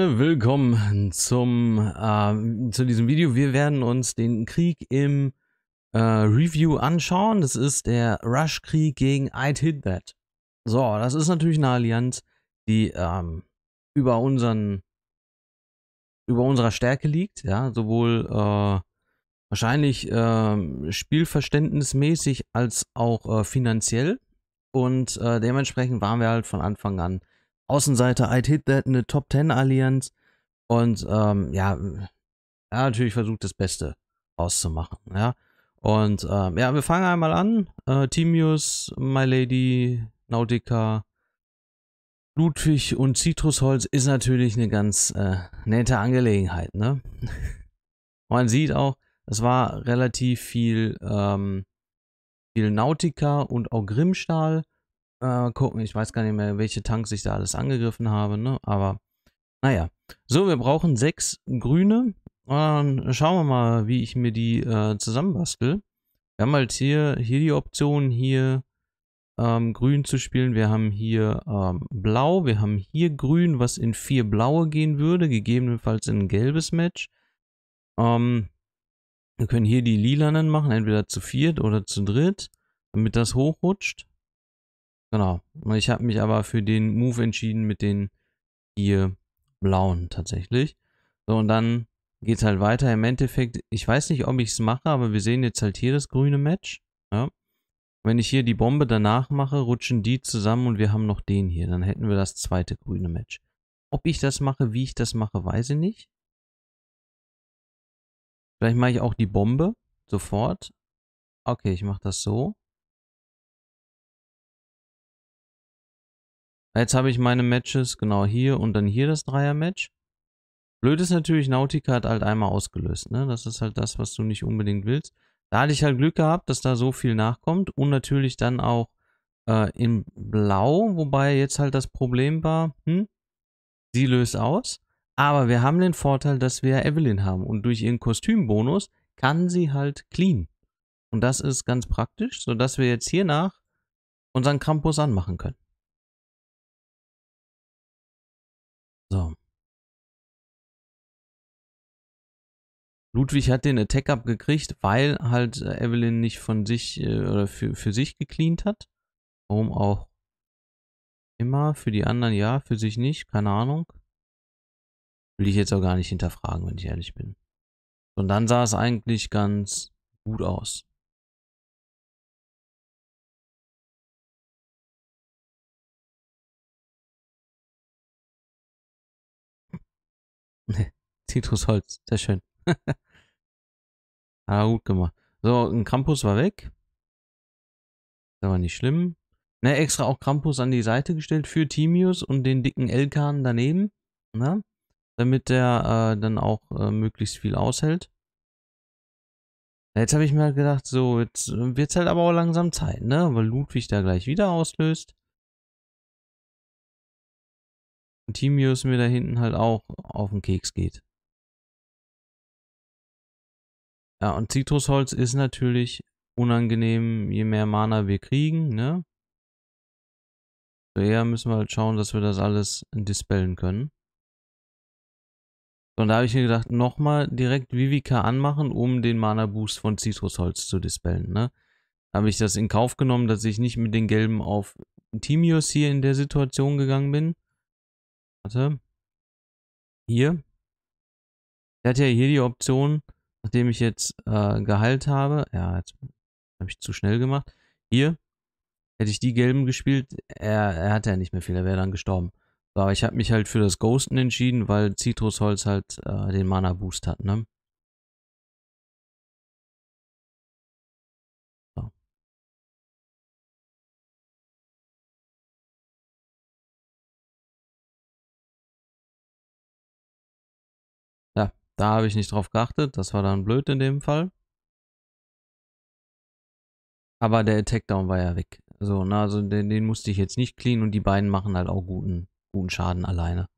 Freunde, willkommen zum, äh, zu diesem Video. Wir werden uns den Krieg im äh, Review anschauen. Das ist der Rush-Krieg gegen I Hit That. So, das ist natürlich eine Allianz, die ähm, über unseren über unserer Stärke liegt, ja, sowohl äh, wahrscheinlich ähm, spielverständnismäßig als auch äh, finanziell. Und äh, dementsprechend waren wir halt von Anfang an Außenseiter I'd Hit That, in eine Top 10 Allianz. Und ähm, ja, er hat natürlich versucht das Beste auszumachen. Ja. Und ähm, ja, wir fangen einmal an. Äh, Timius, My Lady, Nautica, Ludwig und Zitrusholz ist natürlich eine ganz äh, nette Angelegenheit. Ne? Man sieht auch, es war relativ viel, ähm, viel Nautica und auch Grimmstahl äh, gucken, ich weiß gar nicht mehr, welche Tanks ich da alles angegriffen habe, ne? Aber naja. So, wir brauchen sechs grüne. Dann ähm, schauen wir mal, wie ich mir die äh, zusammenbastel. Wir haben halt hier, hier die Option, hier ähm, grün zu spielen. Wir haben hier ähm, blau, wir haben hier grün, was in vier blaue gehen würde, gegebenenfalls in ein gelbes Match. Ähm, wir können hier die lilanen machen, entweder zu viert oder zu dritt, damit das hochrutscht. Genau. Und ich habe mich aber für den Move entschieden mit den hier blauen tatsächlich. So, und dann geht es halt weiter. Im Endeffekt, ich weiß nicht, ob ich es mache, aber wir sehen jetzt halt hier das grüne Match. Ja. Wenn ich hier die Bombe danach mache, rutschen die zusammen und wir haben noch den hier. Dann hätten wir das zweite grüne Match. Ob ich das mache, wie ich das mache, weiß ich nicht. Vielleicht mache ich auch die Bombe sofort. Okay, ich mache das so. Jetzt habe ich meine Matches genau hier und dann hier das Dreier-Match. Blöd ist natürlich, Nautica hat halt einmal ausgelöst. Ne? Das ist halt das, was du nicht unbedingt willst. Da hatte ich halt Glück gehabt, dass da so viel nachkommt. Und natürlich dann auch äh, in Blau, wobei jetzt halt das Problem war, hm, sie löst aus. Aber wir haben den Vorteil, dass wir Evelyn haben. Und durch ihren Kostümbonus kann sie halt clean. Und das ist ganz praktisch, sodass wir jetzt hier nach unseren Krampus anmachen können. So. Ludwig hat den Attack Up gekriegt, weil halt äh, Evelyn nicht von sich äh, oder für, für sich gecleant hat. Warum auch immer. Für die anderen ja, für sich nicht. Keine Ahnung. Will ich jetzt auch gar nicht hinterfragen, wenn ich ehrlich bin. Und dann sah es eigentlich ganz gut aus. Zitrusholz, sehr schön. ah, gut gemacht. So, ein Krampus war weg. Das war nicht schlimm. Ne, extra auch Krampus an die Seite gestellt für Timius und den dicken Elkan daneben. Ne? Damit der äh, dann auch äh, möglichst viel aushält. Jetzt habe ich mir halt gedacht, so, jetzt äh, wird es halt aber auch langsam Zeit, ne? Weil Ludwig da gleich wieder auslöst. Timius mir da hinten halt auch auf den Keks geht. Ja, und Zitrusholz ist natürlich unangenehm, je mehr Mana wir kriegen, ne? So eher müssen wir halt schauen, dass wir das alles dispellen können. So, und da habe ich mir gedacht, nochmal direkt Vivica anmachen, um den Mana-Boost von Zitrusholz zu dispellen, ne? Habe ich das in Kauf genommen, dass ich nicht mit den gelben auf Timius hier in der Situation gegangen bin. Warte. Hier. Er hat ja hier die Option, nachdem ich jetzt äh, geheilt habe. Ja, jetzt habe ich zu schnell gemacht. Hier. Hätte ich die gelben gespielt, er, er hat ja nicht mehr viel, er wäre dann gestorben. So, aber ich habe mich halt für das Ghosten entschieden, weil Citrusholz halt äh, den Mana-Boost hat, ne? Da habe ich nicht drauf geachtet. Das war dann blöd in dem Fall. Aber der Attack Down war ja weg. So, na, ne, also den, den, musste ich jetzt nicht clean und die beiden machen halt auch guten, guten Schaden alleine.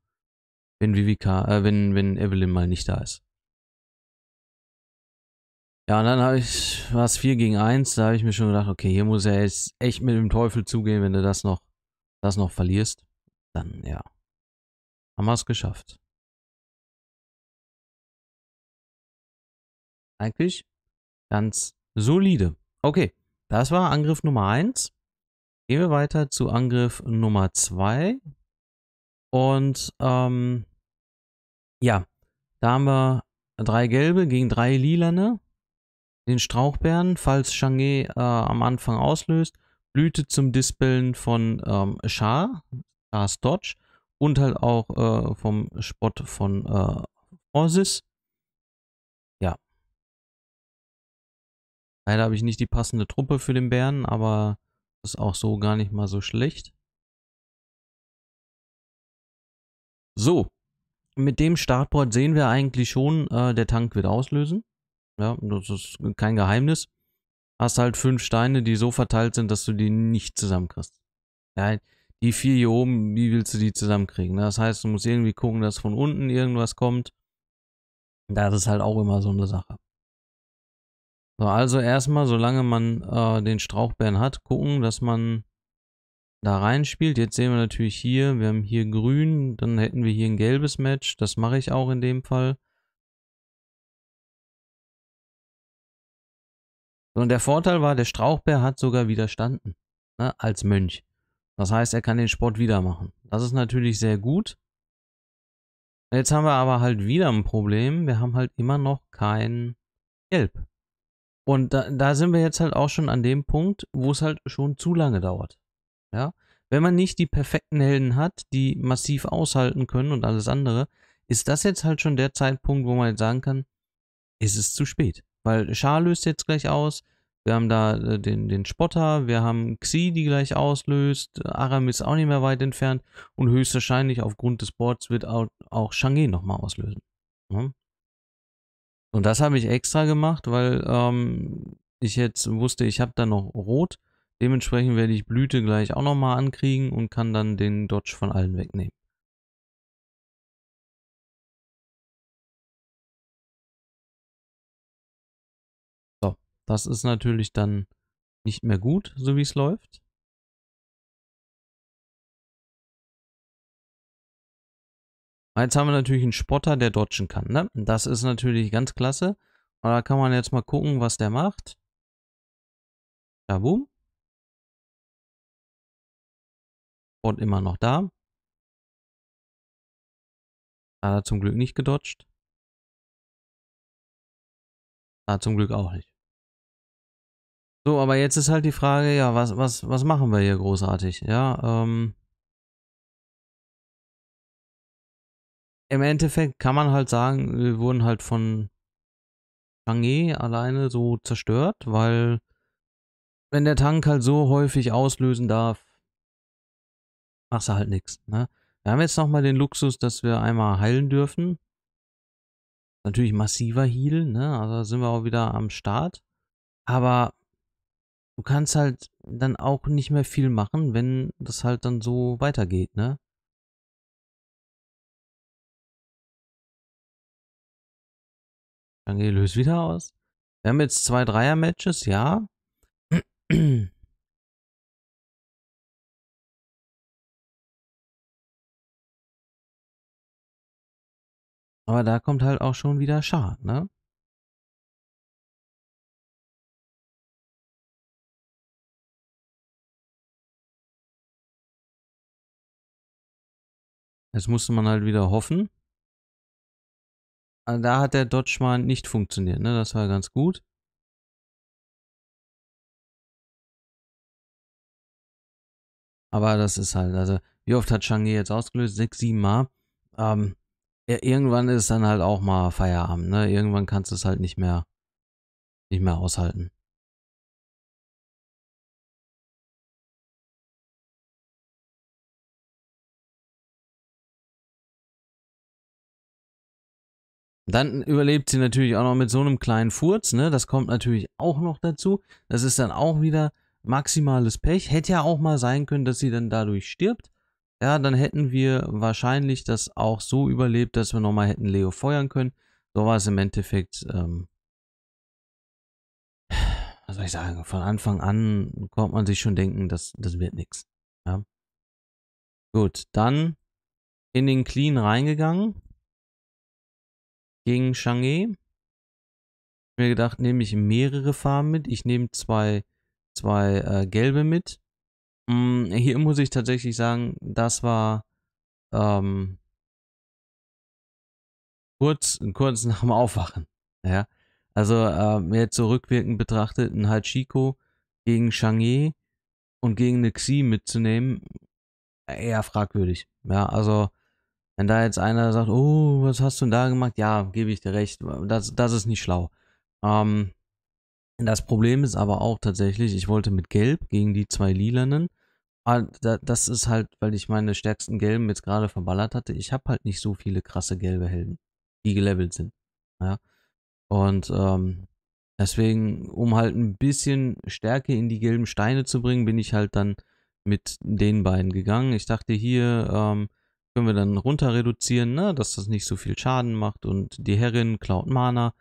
Wenn Vivica, äh, wenn, wenn Evelyn mal nicht da ist. Ja, und dann habe ich, war es 4 gegen 1, da habe ich mir schon gedacht, okay, hier muss er jetzt echt mit dem Teufel zugehen, wenn du das noch, das noch verlierst. Dann, ja, haben wir es geschafft. Eigentlich ganz solide. Okay, das war Angriff Nummer 1. Gehen wir weiter zu Angriff Nummer 2. Und ähm, ja, da haben wir drei gelbe gegen drei lilane. Den Strauchbären, falls Chang'e äh, am Anfang auslöst, Blüte zum Dispeln von ähm, Char, Char's Dodge und halt auch äh, vom Spot von äh, Orsis. Leider habe ich nicht die passende Truppe für den Bären, aber ist auch so gar nicht mal so schlecht. So, mit dem Startboard sehen wir eigentlich schon, äh, der Tank wird auslösen. Ja, das ist kein Geheimnis. Hast halt fünf Steine, die so verteilt sind, dass du die nicht zusammenkriegst. Ja, die vier hier oben, wie willst du die zusammenkriegen? Ne? Das heißt, du musst irgendwie gucken, dass von unten irgendwas kommt. Das ist halt auch immer so eine Sache. So, also erstmal, solange man äh, den Strauchbären hat, gucken, dass man da reinspielt. Jetzt sehen wir natürlich hier, wir haben hier grün, dann hätten wir hier ein gelbes Match. Das mache ich auch in dem Fall. Und der Vorteil war, der Strauchbär hat sogar widerstanden, ne, als Mönch. Das heißt, er kann den Sport wieder machen. Das ist natürlich sehr gut. Jetzt haben wir aber halt wieder ein Problem. Wir haben halt immer noch kein Gelb. Und da, da sind wir jetzt halt auch schon an dem Punkt, wo es halt schon zu lange dauert. Ja. Wenn man nicht die perfekten Helden hat, die massiv aushalten können und alles andere, ist das jetzt halt schon der Zeitpunkt, wo man jetzt sagen kann, ist es zu spät. Weil Char löst jetzt gleich aus, wir haben da äh, den, den Spotter, wir haben Xi, die gleich auslöst, Aramis auch nicht mehr weit entfernt und höchstwahrscheinlich aufgrund des Boards wird auch, auch shang e nochmal auslösen. Ne? Und das habe ich extra gemacht, weil ähm, ich jetzt wusste, ich habe da noch Rot. Dementsprechend werde ich Blüte gleich auch nochmal ankriegen und kann dann den Dodge von allen wegnehmen. So, das ist natürlich dann nicht mehr gut, so wie es läuft. Jetzt haben wir natürlich einen Spotter, der dodgen kann. Ne? Das ist natürlich ganz klasse. Und da kann man jetzt mal gucken, was der macht. Da boom. Und immer noch da. Da Hat er zum Glück nicht gedodged. Hat zum Glück auch nicht. So, aber jetzt ist halt die Frage, ja, was, was, was machen wir hier großartig? Ja, ähm, im Endeffekt kann man halt sagen, wir wurden halt von Chang'e alleine so zerstört, weil wenn der Tank halt so häufig auslösen darf, machst du halt nichts. Ne? Wir haben jetzt nochmal den Luxus, dass wir einmal heilen dürfen. Natürlich massiver Heal, ne? Also sind wir auch wieder am Start. Aber du kannst halt dann auch nicht mehr viel machen, wenn das halt dann so weitergeht, ne? Dann geht löst wieder aus. Wir haben jetzt zwei Dreier-Matches, ja. Aber da kommt halt auch schon wieder Schaden, ne? Jetzt musste man halt wieder hoffen. Äh, da hat der Dodge mal nicht funktioniert, ne? Das war ganz gut. Aber das ist halt, also, wie oft hat shang Changi jetzt ausgelöst? Sechs, sieben Mal. Ähm, irgendwann ist dann halt auch mal Feierabend, ne? Irgendwann kannst du es halt nicht mehr, nicht mehr aushalten. Dann überlebt sie natürlich auch noch mit so einem kleinen Furz, ne? Das kommt natürlich auch noch dazu. Das ist dann auch wieder maximales Pech. Hätte ja auch mal sein können, dass sie dann dadurch stirbt. Ja, dann hätten wir wahrscheinlich das auch so überlebt, dass wir nochmal hätten Leo feuern können. So war es im Endeffekt, ähm, was soll ich sagen, von Anfang an konnte man sich schon denken, das, das wird nichts. Ja. Gut, dann in den Clean reingegangen gegen Chang'e. Mir gedacht, nehme ich mehrere Farben mit. Ich nehme zwei, zwei äh, gelbe mit. Hm, hier muss ich tatsächlich sagen, das war ähm, kurz, kurz nach dem Aufwachen. Ja. Also äh, jetzt so rückwirkend betrachtet, ein Hachiko gegen Chang'e und gegen eine Xi mitzunehmen, eher fragwürdig. Ja, also wenn da jetzt einer sagt, oh, was hast du denn da gemacht? Ja, gebe ich dir recht. Das, das ist nicht schlau. Ähm, das Problem ist aber auch tatsächlich, ich wollte mit Gelb gegen die zwei Lilanen. Ah, das ist halt, weil ich meine stärksten Gelben jetzt gerade verballert hatte. Ich habe halt nicht so viele krasse gelbe Helden, die gelevelt sind. Ja. Und ähm, deswegen, um halt ein bisschen Stärke in die gelben Steine zu bringen, bin ich halt dann mit den beiden gegangen. Ich dachte hier, ähm, können wir dann runter reduzieren, ne? dass das nicht so viel Schaden macht. Und die Herrin klaut Mana.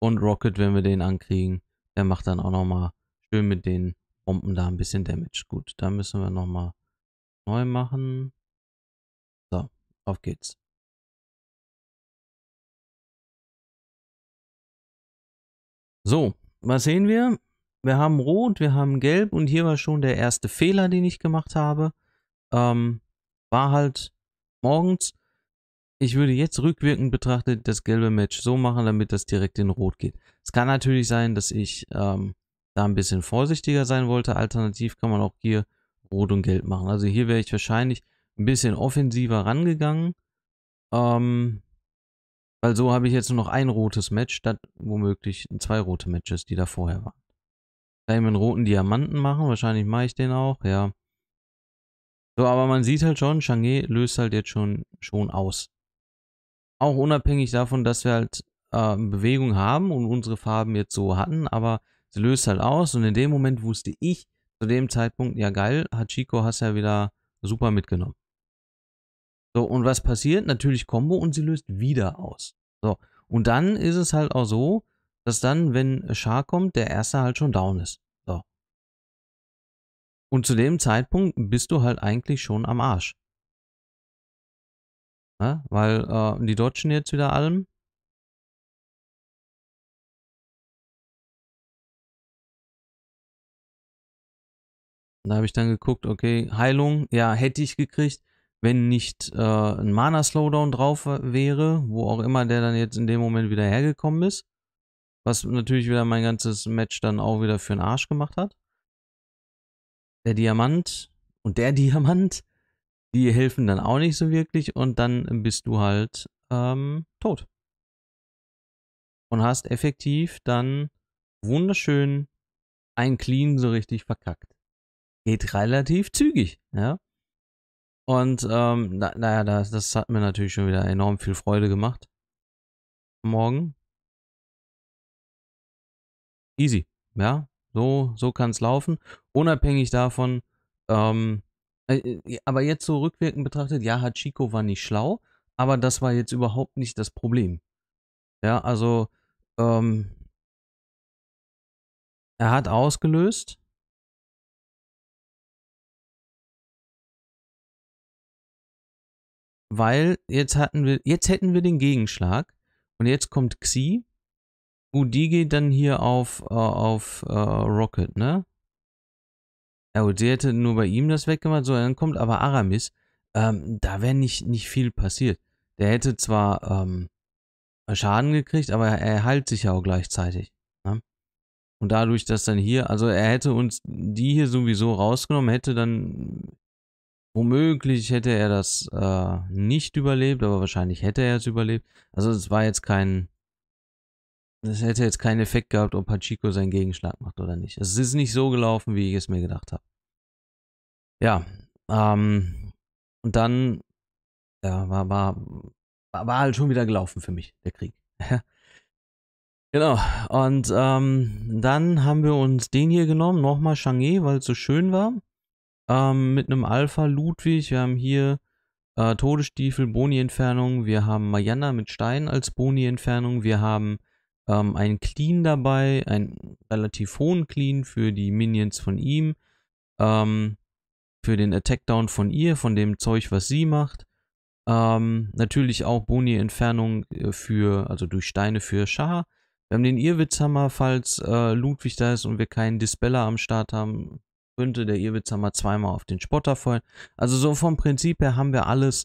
Und Rocket, wenn wir den ankriegen, der macht dann auch nochmal schön mit den Bomben da ein bisschen Damage. Gut, da müssen wir nochmal neu machen. So, auf geht's. So, was sehen wir? Wir haben Rot, wir haben Gelb und hier war schon der erste Fehler, den ich gemacht habe. Ähm, war halt morgens. Ich würde jetzt rückwirkend betrachtet das gelbe Match so machen, damit das direkt in Rot geht. Es kann natürlich sein, dass ich ähm, da ein bisschen vorsichtiger sein wollte. Alternativ kann man auch hier Rot und Gelb machen. Also hier wäre ich wahrscheinlich ein bisschen offensiver rangegangen. Ähm, weil so habe ich jetzt nur noch ein rotes Match statt womöglich zwei rote Matches, die da vorher waren. Kann ich einen roten Diamanten machen? Wahrscheinlich mache ich den auch, ja. So, aber man sieht halt schon, Chang'e löst halt jetzt schon, schon aus. Auch unabhängig davon, dass wir halt äh, Bewegung haben und unsere Farben jetzt so hatten, aber sie löst halt aus und in dem Moment wusste ich zu dem Zeitpunkt, ja geil, Hachiko hast ja wieder super mitgenommen. So, und was passiert? Natürlich Combo und sie löst wieder aus. So, und dann ist es halt auch so, dass dann, wenn Char kommt, der erste halt schon down ist. Und zu dem Zeitpunkt bist du halt eigentlich schon am Arsch. Ja, ne? weil äh, die Deutschen jetzt wieder allem. Da habe ich dann geguckt, okay, Heilung, ja, hätte ich gekriegt, wenn nicht äh, ein Mana-Slowdown drauf wäre, wo auch immer der dann jetzt in dem Moment wieder hergekommen ist. Was natürlich wieder mein ganzes Match dann auch wieder für den Arsch gemacht hat der Diamant und der Diamant, die helfen dann auch nicht so wirklich und dann bist du halt ähm, tot. Und hast effektiv dann wunderschön ein Clean so richtig verkackt. Geht relativ zügig, ja. Und ähm, naja, das, das hat mir natürlich schon wieder enorm viel Freude gemacht. Morgen. Easy, ja. So, so kann es laufen. Unabhängig davon, ähm, äh, äh, aber jetzt so rückwirkend betrachtet, ja, Hachiko war nicht schlau, aber das war jetzt überhaupt nicht das Problem. Ja, also, ähm, er hat ausgelöst. Weil jetzt hatten wir, jetzt hätten wir den Gegenschlag und jetzt kommt Xi Gut, die geht dann hier auf, äh, auf äh, Rocket, ne? Ja gut, sie hätte nur bei ihm das weggemacht. So, dann kommt aber Aramis. Ähm, da wäre nicht, nicht viel passiert. Der hätte zwar ähm, Schaden gekriegt, aber er heilt sich ja auch gleichzeitig. Ne? Und dadurch, dass dann hier, also er hätte uns die hier sowieso rausgenommen, hätte dann womöglich hätte er das äh, nicht überlebt, aber wahrscheinlich hätte er es überlebt. Also es war jetzt kein, das hätte jetzt keinen Effekt gehabt, ob Pachiko seinen Gegenschlag macht oder nicht. Es ist nicht so gelaufen, wie ich es mir gedacht habe. Ja, ähm, und dann ja, war, war, war halt schon wieder gelaufen für mich, der Krieg. genau, und ähm, dann haben wir uns den hier genommen, nochmal Shang-E, weil es so schön war. Ähm, mit einem Alpha Ludwig, wir haben hier äh, Todesstiefel, Boni-Entfernung, wir haben Mayanna mit Stein als Boni-Entfernung, wir haben ähm, einen Clean dabei, einen relativ hohen Clean für die Minions von ihm, ähm, für den Attack Down von ihr, von dem Zeug, was sie macht. Ähm, natürlich auch Boni-Entfernung äh, für, also durch Steine für Shah. Wir haben den Irwitzhammer, falls äh, Ludwig da ist und wir keinen Dispeller am Start haben, könnte der Irwitzhammer zweimal auf den Spotter fallen. Also so vom Prinzip her haben wir alles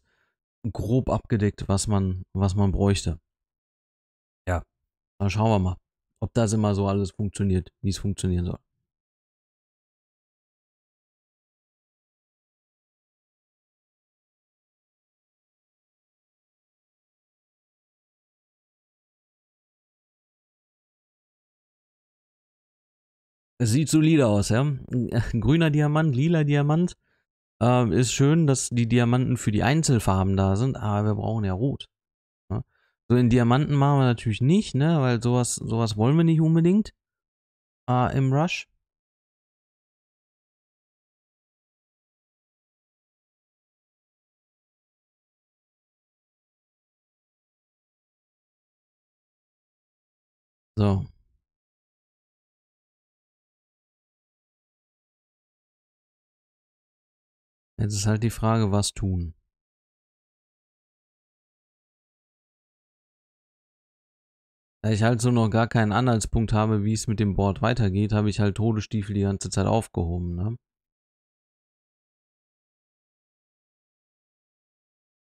grob abgedeckt, was man, was man bräuchte. Dann schauen wir mal, ob das immer so alles funktioniert, wie es funktionieren soll. Es sieht solide aus, ja. Ein grüner Diamant, lila Diamant. Ähm, ist schön, dass die Diamanten für die Einzelfarben da sind, aber wir brauchen ja Rot. So in Diamanten machen wir natürlich nicht, ne? Weil sowas, sowas wollen wir nicht unbedingt. Äh, im Rush. So. Jetzt ist halt die Frage, was tun. Da ich halt so noch gar keinen Anhaltspunkt habe, wie es mit dem Board weitergeht, habe ich halt Todesstiefel die ganze Zeit aufgehoben, ne?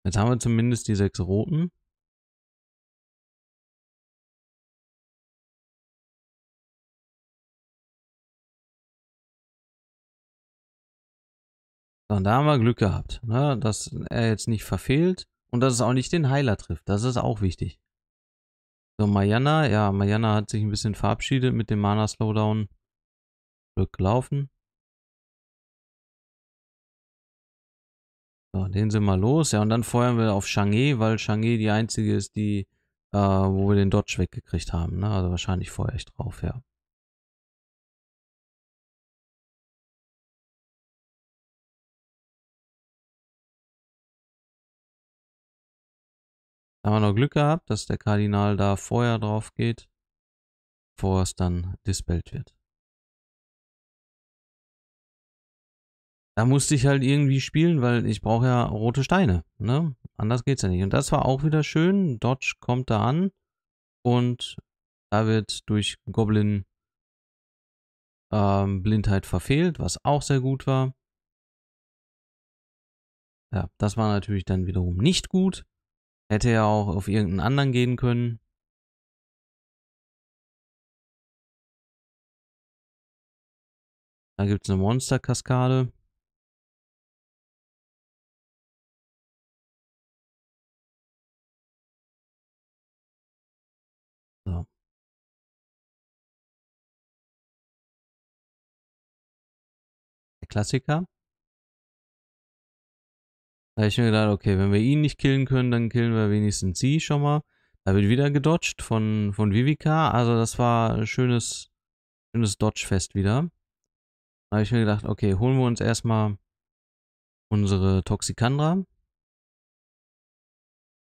Jetzt haben wir zumindest die sechs roten. So, und da haben wir Glück gehabt, ne? dass er jetzt nicht verfehlt und dass es auch nicht den Heiler trifft. Das ist auch wichtig. So, Mayana. Ja, Mayana hat sich ein bisschen verabschiedet mit dem Mana-Slowdown. Rücklaufen. So, den sind wir los. Ja, und dann feuern wir auf Shang-E, weil Shang-E die einzige ist, die, äh, wo wir den Dodge weggekriegt haben. Ne? Also wahrscheinlich feuer ich drauf, ja. Da haben wir noch Glück gehabt, dass der Kardinal da vorher drauf geht, bevor es dann dispelled wird. Da musste ich halt irgendwie spielen, weil ich brauche ja rote Steine. Ne? Anders geht's ja nicht. Und das war auch wieder schön. Dodge kommt da an und da wird durch Goblin ähm, Blindheit verfehlt, was auch sehr gut war. Ja, das war natürlich dann wiederum nicht gut. Hätte ja auch auf irgendeinen anderen gehen können. Da gibt es eine Monsterkaskade. Klassiker. Da habe ich mir gedacht, okay, wenn wir ihn nicht killen können, dann killen wir wenigstens sie schon mal. Da wird wieder gedodged von, von Vivica. Also das war ein schönes, schönes Dodge-Fest wieder. Da habe ich mir gedacht, okay, holen wir uns erstmal unsere Toxicandra.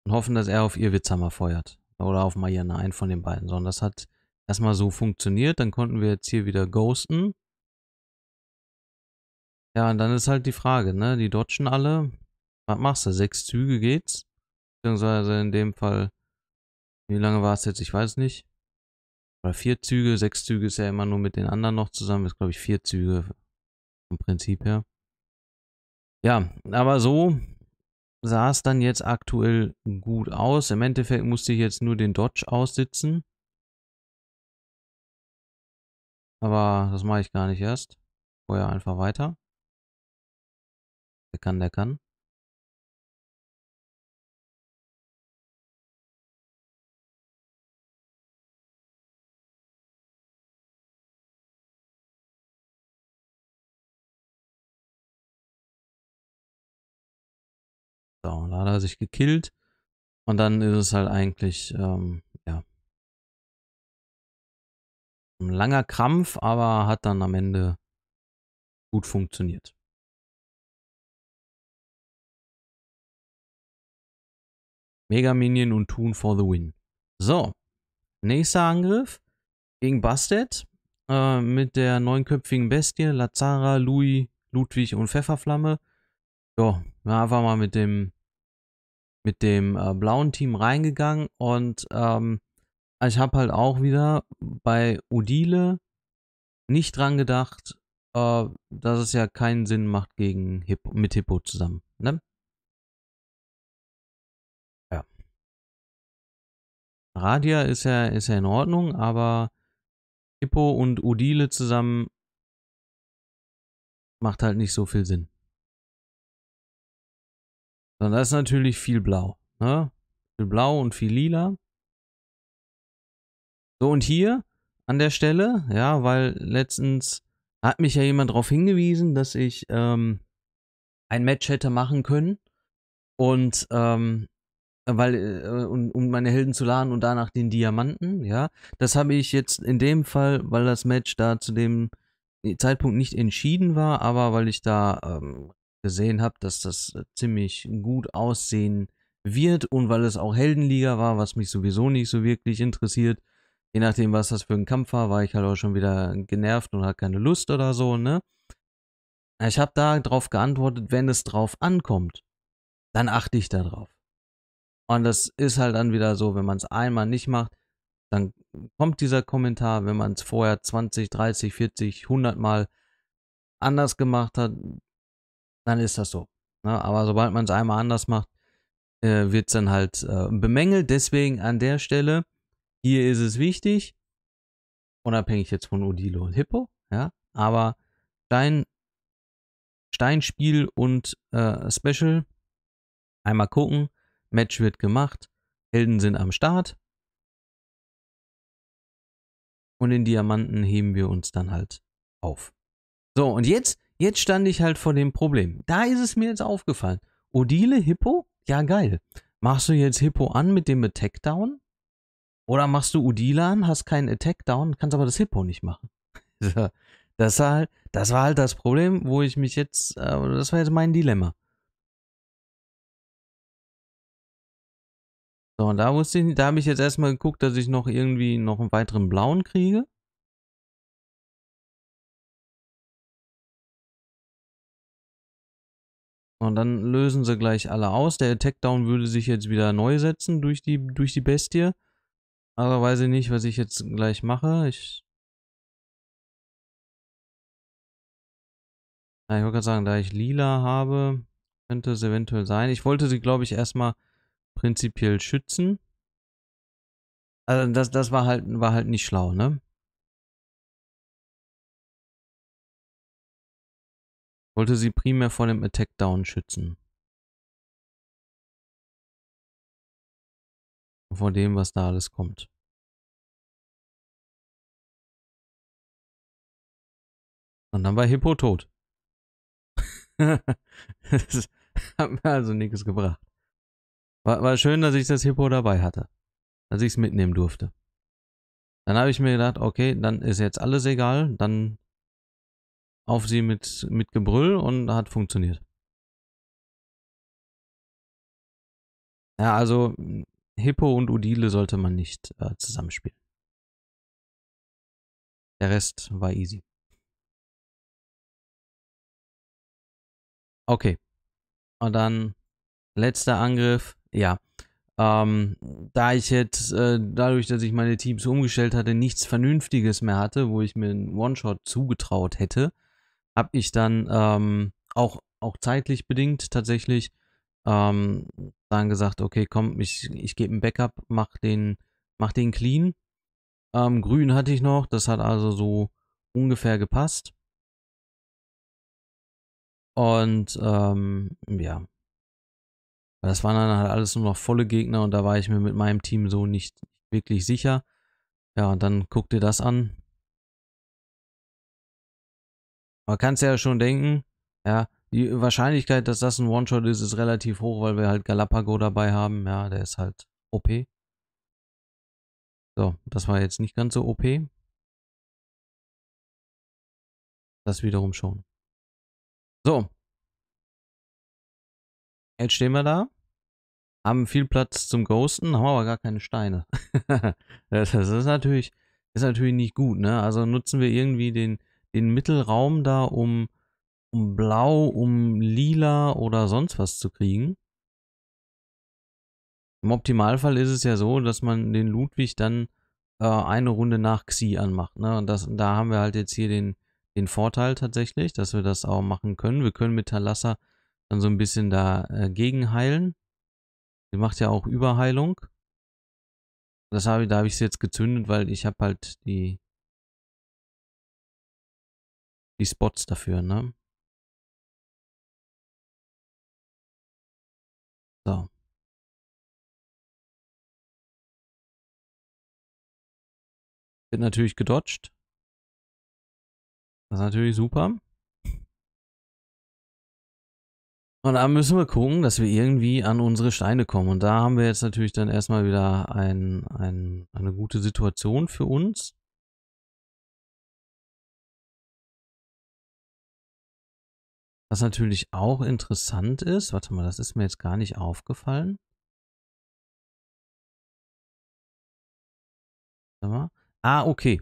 Und hoffen, dass er auf ihr Witzhammer feuert. Oder auf Mariana, einen von den beiden. Sondern das hat erstmal so funktioniert. Dann konnten wir jetzt hier wieder ghosten. Ja, und dann ist halt die Frage, ne? Die dodgen alle. Was machst du? Sechs Züge geht's? Beziehungsweise in dem Fall, wie lange war es jetzt? Ich weiß nicht. Oder vier Züge, sechs Züge ist ja immer nur mit den anderen noch zusammen. Ist, glaube ich, vier Züge vom Prinzip her. Ja, aber so sah es dann jetzt aktuell gut aus. Im Endeffekt musste ich jetzt nur den Dodge aussitzen. Aber das mache ich gar nicht erst. Vorher einfach weiter. Der kann, der kann. Da hat er sich gekillt. Und dann ist es halt eigentlich, ähm, ja. Ein langer Krampf, aber hat dann am Ende gut funktioniert. Mega Minion und Toon for the win. So, nächster Angriff gegen Bastet äh, mit der neunköpfigen Bestie, Lazara, Louis, Ludwig und Pfefferflamme. Ja, einfach mal mit dem mit dem äh, blauen Team reingegangen und ähm, ich habe halt auch wieder bei Udile nicht dran gedacht, äh, dass es ja keinen Sinn macht gegen Hippo, mit Hippo zusammen. Ne? Ja. Radia ist ja, ist ja in Ordnung, aber Hippo und Udile zusammen macht halt nicht so viel Sinn. Sondern da ist natürlich viel blau. Ne? Viel blau und viel lila. So, und hier an der Stelle, ja, weil letztens hat mich ja jemand darauf hingewiesen, dass ich ähm, ein Match hätte machen können. Und ähm, weil äh, um, um, meine Helden zu laden und danach den Diamanten, ja. Das habe ich jetzt in dem Fall, weil das Match da zu dem Zeitpunkt nicht entschieden war, aber weil ich da ähm, gesehen habe, dass das äh, ziemlich gut aussehen wird und weil es auch Heldenliga war, was mich sowieso nicht so wirklich interessiert. Je nachdem, was das für ein Kampf war, war ich halt auch schon wieder genervt und hatte keine Lust oder so, ne? Ich habe da drauf geantwortet, wenn es drauf ankommt, dann achte ich da drauf. Und das ist halt dann wieder so, wenn man es einmal nicht macht, dann kommt dieser Kommentar, wenn man es vorher 20, 30, 40, 100 Mal anders gemacht hat, dann ist das so. Ja, ne? aber sobald man es einmal anders macht, äh, wird es dann halt äh, bemängelt. Deswegen an der Stelle, hier ist es wichtig, unabhängig jetzt von Odilo und Hippo, ja, aber Stein, Steinspiel und äh, Special, einmal gucken, Match wird gemacht, Helden sind am Start. Und den Diamanten heben wir uns dann halt auf. So, und jetzt Jetzt stand ich halt vor dem Problem. Da ist es mir jetzt aufgefallen. Odile, Hippo? Ja, geil. Machst du jetzt Hippo an mit dem Attack Down? Oder machst du Odile an, hast keinen Attack Down, kannst aber das Hippo nicht machen? Das war halt das, war halt das Problem, wo ich mich jetzt, äh, das war jetzt mein Dilemma. So, und da wusste ich, da habe ich jetzt erstmal geguckt, dass ich noch irgendwie noch einen weiteren blauen kriege. Und dann lösen sie gleich alle aus. Der Attack Down würde sich jetzt wieder neu setzen durch die, durch die Bestie. Aber weiß ich nicht, was ich jetzt gleich mache. Ich. Ja, ich wollte gerade sagen, da ich lila habe, könnte es eventuell sein. Ich wollte sie, glaube ich, erstmal prinzipiell schützen. Also das, das war halt, war halt nicht schlau, ne? Wollte sie primär vor dem Attack Down schützen. Vor dem, was da alles kommt. Und dann war Hippo tot. das hat mir also nichts gebracht. War, war schön, dass ich das Hippo dabei hatte. Dass ich es mitnehmen durfte. Dann habe ich mir gedacht, okay, dann ist jetzt alles egal. Dann auf sie mit, mit Gebrüll und hat funktioniert. Ja, also Hippo und Udile sollte man nicht äh, zusammenspielen. Der Rest war easy. Okay. Und dann letzter Angriff. Ja. Ähm, da ich jetzt, äh, dadurch, dass ich meine Teams umgestellt hatte, nichts Vernünftiges mehr hatte, wo ich mir einen One-Shot zugetraut hätte, habe ich dann ähm, auch, auch zeitlich bedingt tatsächlich ähm, dann gesagt, okay, komm, ich, ich gebe ein Backup, mach den, mach den clean. Ähm, grün hatte ich noch, das hat also so ungefähr gepasst. Und ähm, ja. Das waren dann halt alles nur noch volle Gegner und da war ich mir mit meinem Team so nicht wirklich sicher. Ja, und dann guck dir das an. Man kann es ja schon denken, ja, die Wahrscheinlichkeit, dass das ein One-Shot ist, ist relativ hoch, weil wir halt Galapago dabei haben. Ja, der ist halt OP. So, das war jetzt nicht ganz so OP. Das wiederum schon. So. Jetzt stehen wir da. Haben viel Platz zum Ghosten, haben aber gar keine Steine. das ist natürlich, ist natürlich nicht gut, ne? Also nutzen wir irgendwie den, den Mittelraum da, um, um blau, um lila oder sonst was zu kriegen. Im Optimalfall ist es ja so, dass man den Ludwig dann äh, eine Runde nach Xi anmacht. Ne? Und das, da haben wir halt jetzt hier den, den Vorteil tatsächlich, dass wir das auch machen können. Wir können mit Talassa dann so ein bisschen dagegen äh, heilen. Die macht ja auch Überheilung. Das habe, da habe ich es jetzt gezündet, weil ich habe halt die die Spots dafür, ne? So. Wird natürlich gedodged. Das ist natürlich super. Und da müssen wir gucken, dass wir irgendwie an unsere Steine kommen. Und da haben wir jetzt natürlich dann erstmal wieder ein, ein, eine gute Situation für uns. Was natürlich auch interessant ist, warte mal, das ist mir jetzt gar nicht aufgefallen. Ah, okay.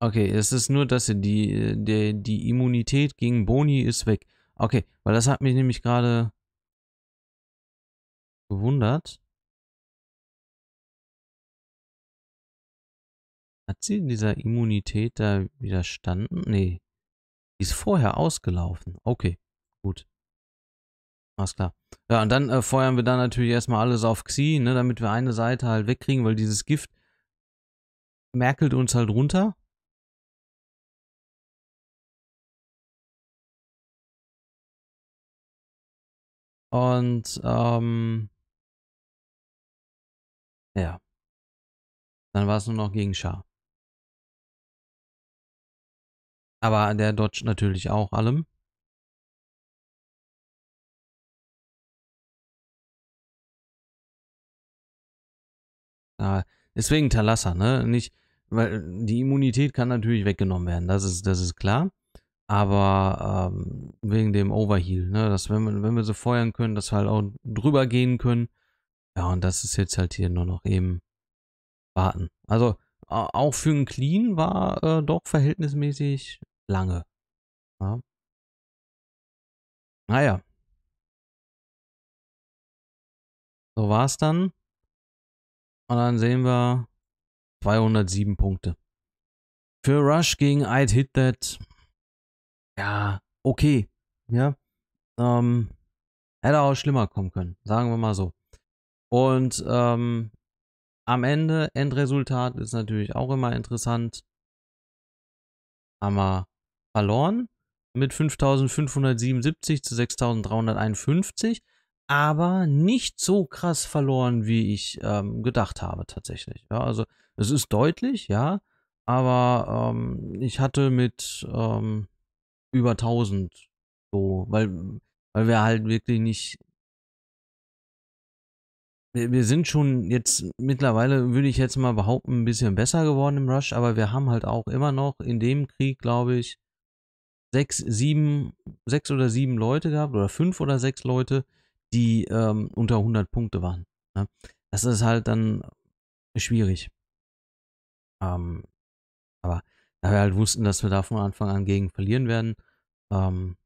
Okay, es ist nur, dass die, die, die Immunität gegen Boni ist weg. Okay, weil das hat mich nämlich gerade gewundert. Hat sie dieser Immunität da widerstanden? Nee. Die ist vorher ausgelaufen. Okay. Gut. Alles klar. Ja, und dann äh, feuern wir dann natürlich erstmal alles auf Xi, ne, damit wir eine Seite halt wegkriegen, weil dieses Gift merkelt uns halt runter. Und, ähm, ja. Dann war es nur noch gegen Schar. Aber der dodgt natürlich auch allem. Da, deswegen Talassa, ne? Nicht, weil die Immunität kann natürlich weggenommen werden, das ist, das ist klar. Aber ähm, wegen dem Overheal, ne? Dass wenn wir, wenn wir so feuern können, dass wir halt auch drüber gehen können. Ja, und das ist jetzt halt hier nur noch eben warten. Also auch für einen Clean war äh, doch verhältnismäßig lange. Ja. Naja. So war es dann. Und dann sehen wir 207 Punkte. Für Rush gegen I'd Hit That. Ja, okay. Ja. Ähm, hätte auch schlimmer kommen können. Sagen wir mal so. Und ähm, am Ende, Endresultat ist natürlich auch immer interessant. Haben wir verloren mit 5577 zu 6351 aber nicht so krass verloren, wie ich ähm, gedacht habe tatsächlich. Ja, also es ist deutlich, ja, aber ähm, ich hatte mit ähm, über 1000 so, weil, weil wir halt wirklich nicht... Wir, wir sind schon jetzt mittlerweile, würde ich jetzt mal behaupten, ein bisschen besser geworden im Rush, aber wir haben halt auch immer noch in dem Krieg, glaube ich, sechs, sieben, sechs oder sieben Leute gehabt oder fünf oder sechs Leute, die ähm, unter 100 Punkte waren. Ne? Das ist halt dann schwierig. Ähm, aber da wir halt wussten, dass wir da von Anfang an gegen verlieren werden, ähm,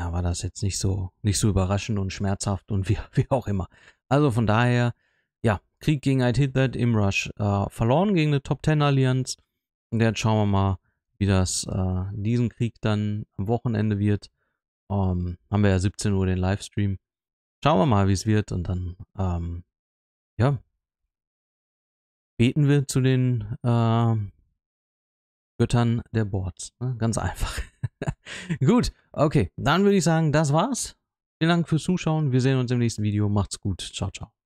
ja, war das jetzt nicht so, nicht so überraschend und schmerzhaft und wie, wie auch immer. Also von daher, ja, Krieg gegen I'd Hit That im Rush. Äh, verloren gegen eine Top Ten Allianz. Und jetzt schauen wir mal, wie das äh, diesen Krieg dann am Wochenende wird. Um, ähm, haben wir ja 17 Uhr den Livestream. Schauen wir mal, wie es wird und dann, ähm, ja, beten wir zu den äh, Göttern der Boards. Ne? Ganz einfach. gut, okay, dann würde ich sagen, das war's. Vielen Dank fürs Zuschauen. Wir sehen uns im nächsten Video. Macht's gut. Ciao, ciao.